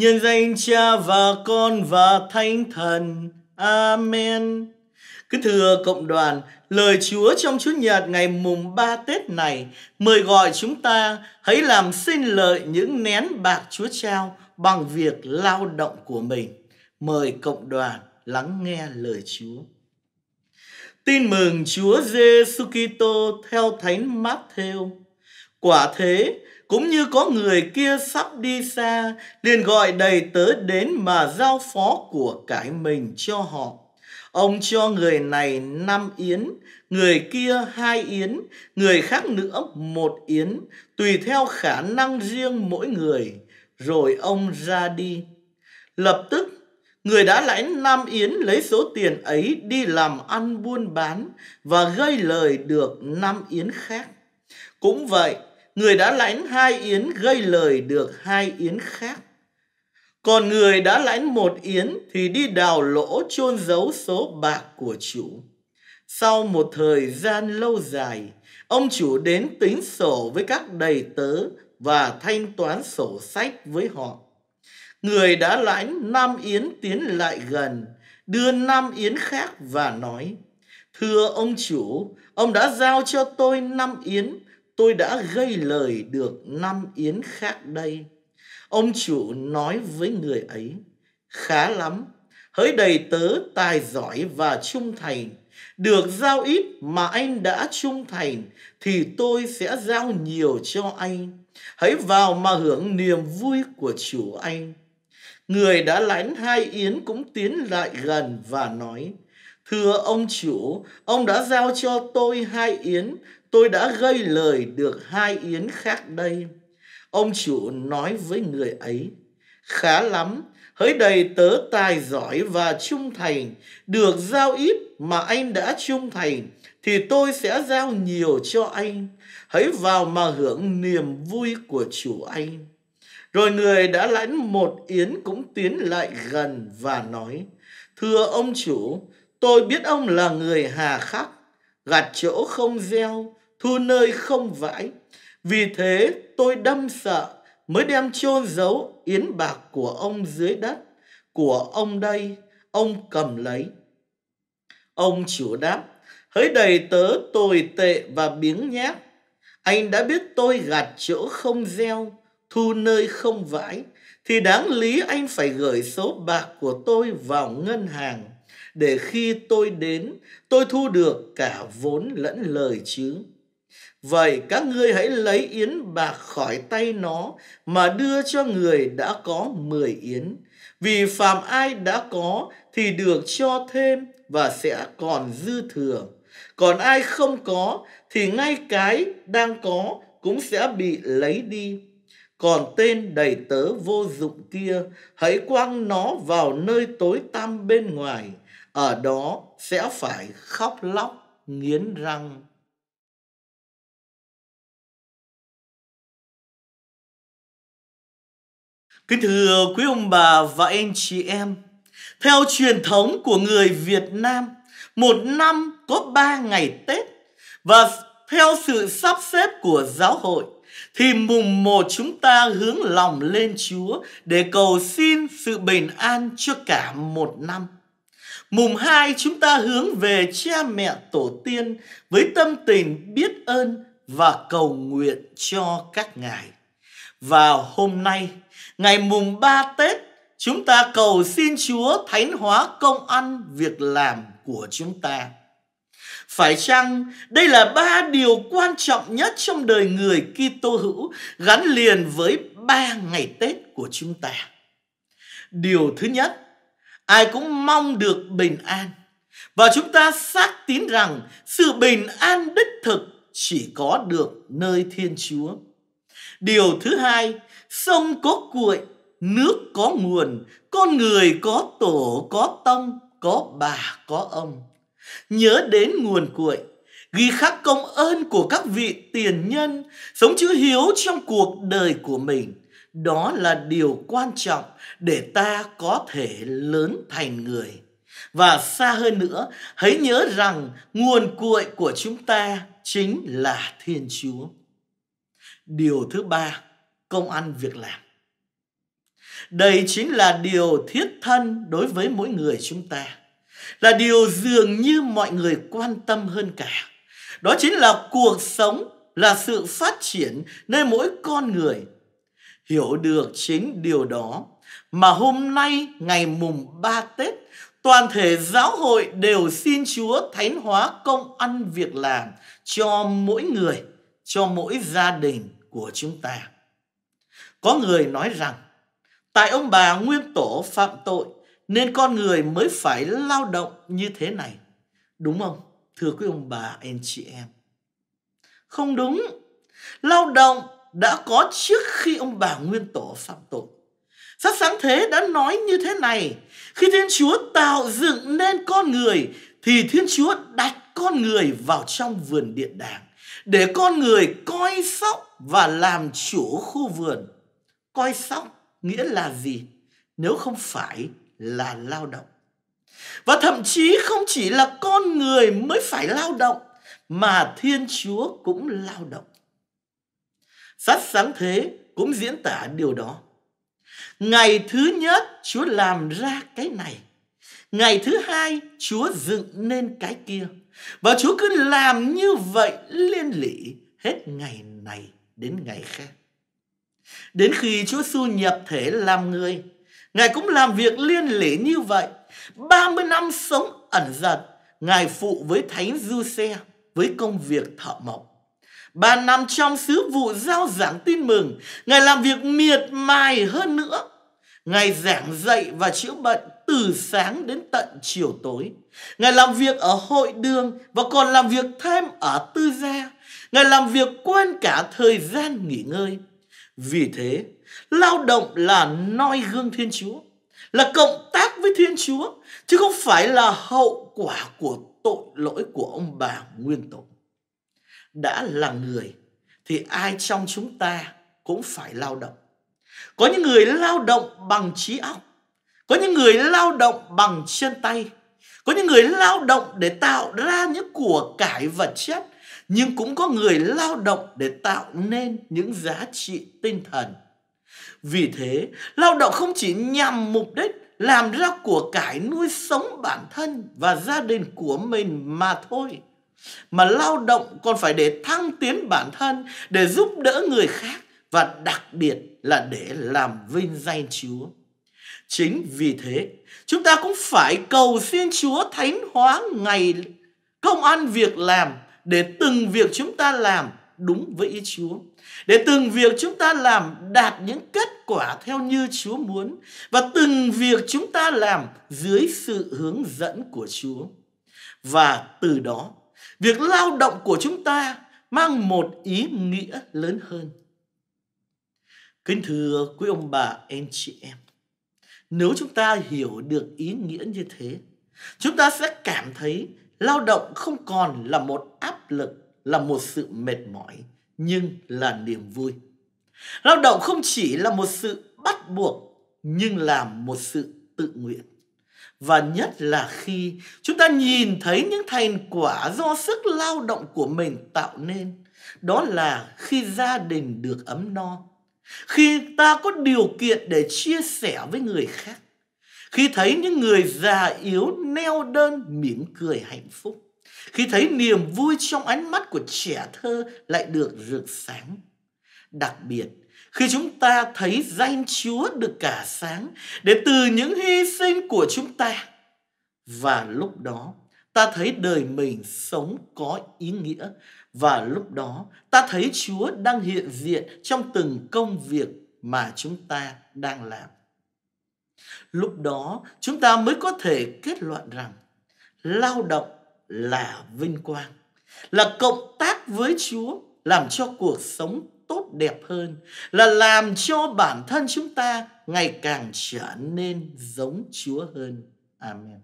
nhân danh Cha và Con và Thánh Thần. Amen. Kính thưa cộng đoàn, lời Chúa trong Chúa Nhật ngày mùng 3 Tết này mời gọi chúng ta hãy làm sinh lợi những nén bạc Chúa trao bằng việc lao động của mình. Mời cộng đoàn lắng nghe lời Chúa. Tin mừng Chúa Giêsu Kitô theo Thánh Matthew Quả thế, cũng như có người kia sắp đi xa, liền gọi đầy tớ đến mà giao phó của cải mình cho họ. Ông cho người này năm yến, người kia hai yến, người khác nữa một yến, tùy theo khả năng riêng mỗi người, rồi ông ra đi. Lập tức, người đã lãnh năm yến lấy số tiền ấy đi làm ăn buôn bán và gây lời được năm yến khác. Cũng vậy, người đã lãnh hai yến gây lời được hai yến khác. Còn người đã lãnh một yến thì đi đào lỗ chôn giấu số bạc của chủ. Sau một thời gian lâu dài, ông chủ đến tính sổ với các đầy tớ và thanh toán sổ sách với họ. Người đã lãnh Nam Yến tiến lại gần, đưa Nam Yến khác và nói, Thưa ông chủ, ông đã giao cho tôi Nam Yến, tôi đã gây lời được năm yến khác đây. Ông chủ nói với người ấy, khá lắm, hỡi đầy tớ tài giỏi và trung thành, được giao ít mà anh đã trung thành thì tôi sẽ giao nhiều cho anh. Hãy vào mà hưởng niềm vui của chủ anh. Người đã lãnh hai yến cũng tiến lại gần và nói, Thưa ông chủ, ông đã giao cho tôi hai yến, tôi đã gây lời được hai yến khác đây. Ông chủ nói với người ấy, khá lắm, hỡi đầy tớ tài giỏi và trung thành, được giao ít mà anh đã trung thành, thì tôi sẽ giao nhiều cho anh. Hãy vào mà hưởng niềm vui của chủ anh. Rồi người đã lãnh một yến cũng tiến lại gần và nói, Thưa ông chủ, tôi biết ông là người hà khắc, gặt chỗ không gieo, thu nơi không vãi. Vì thế tôi đâm sợ mới đem chôn giấu yến bạc của ông dưới đất. Của ông đây, ông cầm lấy. Ông chủ đáp, hỡi đầy tớ tồi tệ và biếng nhác. Anh đã biết tôi gạt chỗ không gieo, thu nơi không vãi, thì đáng lý anh phải gửi số bạc của tôi vào ngân hàng để khi tôi đến tôi thu được cả vốn lẫn lời chứ Vậy các ngươi hãy lấy yến bạc khỏi tay nó mà đưa cho người đã có mười yến. Vì phàm ai đã có thì được cho thêm và sẽ còn dư thừa. Còn ai không có thì ngay cái đang có cũng sẽ bị lấy đi. Còn tên đầy tớ vô dụng kia, hãy quăng nó vào nơi tối tăm bên ngoài, ở đó sẽ phải khóc lóc, nghiến răng. Kính thưa quý ông bà và anh chị em, theo truyền thống của người Việt Nam, một năm có ba ngày Tết và theo sự sắp xếp của giáo hội thì mùng một chúng ta hướng lòng lên Chúa để cầu xin sự bình an cho cả một năm. Mùng hai chúng ta hướng về cha mẹ tổ tiên với tâm tình biết ơn và cầu nguyện cho các ngài. Và hôm nay, Ngày mùng 3 Tết, chúng ta cầu xin Chúa thánh hóa công ăn việc làm của chúng ta. Phải chăng đây là ba điều quan trọng nhất trong đời người Kitô hữu gắn liền với ba ngày Tết của chúng ta. Điều thứ nhất, ai cũng mong được bình an. Và chúng ta xác tín rằng sự bình an đích thực chỉ có được nơi Thiên Chúa. Điều thứ hai, sông có cuội, nước có nguồn, con người có tổ, có tông, có bà, có ông. Nhớ đến nguồn cuội, ghi khắc công ơn của các vị tiền nhân, sống chữ hiếu trong cuộc đời của mình. Đó là điều quan trọng để ta có thể lớn thành người. Và xa hơn nữa, hãy nhớ rằng nguồn cuội của chúng ta chính là Thiên Chúa. Điều thứ ba, công ăn việc làm. Đây chính là điều thiết thân đối với mỗi người chúng ta. Là điều dường như mọi người quan tâm hơn cả. Đó chính là cuộc sống, là sự phát triển nơi mỗi con người. Hiểu được chính điều đó mà hôm nay ngày mùng 3 Tết toàn thể giáo hội đều xin Chúa thánh hóa công ăn việc làm cho mỗi người, cho mỗi gia đình của chúng ta. Có người nói rằng, tại ông bà nguyên tổ phạm tội nên con người mới phải lao động như thế này. Đúng không? Thưa quý ông bà, anh chị em. Không đúng. Lao động đã có trước khi ông bà nguyên tổ phạm tội. Sách sáng thế đã nói như thế này, khi Thiên Chúa tạo dựng nên con người thì Thiên Chúa đặt con người vào trong vườn điện đàng để con người coi sóc và làm chủ khu vườn. Coi sóc nghĩa là gì? Nếu không phải là lao động. Và thậm chí không chỉ là con người mới phải lao động mà Thiên Chúa cũng lao động. Sách sáng thế cũng diễn tả điều đó. Ngày thứ nhất Chúa làm ra cái này Ngày thứ hai, Chúa dựng nên cái kia. Và Chúa cứ làm như vậy liên lỉ hết ngày này đến ngày khác. Đến khi Chúa Xu nhập thể làm người, Ngài cũng làm việc liên lỉ như vậy. 30 năm sống ẩn dật, Ngài phụ với Thánh Du Xe với công việc thợ mộc. Ba năm trong sứ vụ giao giảng tin mừng, Ngài làm việc miệt mài hơn nữa. Ngài giảng dạy và chữa bệnh, từ sáng đến tận chiều tối. Ngài làm việc ở hội đường và còn làm việc thêm ở tư gia. Ngài làm việc quên cả thời gian nghỉ ngơi. Vì thế, lao động là noi gương Thiên Chúa, là cộng tác với Thiên Chúa, chứ không phải là hậu quả của tội lỗi của ông bà nguyên tổ. Đã là người thì ai trong chúng ta cũng phải lao động. Có những người lao động bằng trí óc, có những người lao động bằng chân tay có những người lao động để tạo ra những của cải vật chất nhưng cũng có người lao động để tạo nên những giá trị tinh thần vì thế lao động không chỉ nhằm mục đích làm ra của cải nuôi sống bản thân và gia đình của mình mà thôi mà lao động còn phải để thăng tiến bản thân để giúp đỡ người khác và đặc biệt là để làm vinh danh chúa Chính vì thế, chúng ta cũng phải cầu xin Chúa thánh hóa ngày công ăn việc làm để từng việc chúng ta làm đúng với ý Chúa. Để từng việc chúng ta làm đạt những kết quả theo như Chúa muốn và từng việc chúng ta làm dưới sự hướng dẫn của Chúa. Và từ đó, việc lao động của chúng ta mang một ý nghĩa lớn hơn. Kính thưa quý ông bà, anh chị em, nếu chúng ta hiểu được ý nghĩa như thế, chúng ta sẽ cảm thấy lao động không còn là một áp lực, là một sự mệt mỏi, nhưng là niềm vui. Lao động không chỉ là một sự bắt buộc, nhưng là một sự tự nguyện. Và nhất là khi chúng ta nhìn thấy những thành quả do sức lao động của mình tạo nên, đó là khi gia đình được ấm no, khi ta có điều kiện để chia sẻ với người khác khi thấy những người già yếu neo đơn mỉm cười hạnh phúc khi thấy niềm vui trong ánh mắt của trẻ thơ lại được rực sáng đặc biệt khi chúng ta thấy danh chúa được cả sáng để từ những hy sinh của chúng ta và lúc đó ta thấy đời mình sống có ý nghĩa và lúc đó ta thấy Chúa đang hiện diện trong từng công việc mà chúng ta đang làm. Lúc đó chúng ta mới có thể kết luận rằng lao động là vinh quang, là cộng tác với Chúa làm cho cuộc sống tốt đẹp hơn, là làm cho bản thân chúng ta ngày càng trở nên giống Chúa hơn. Amen.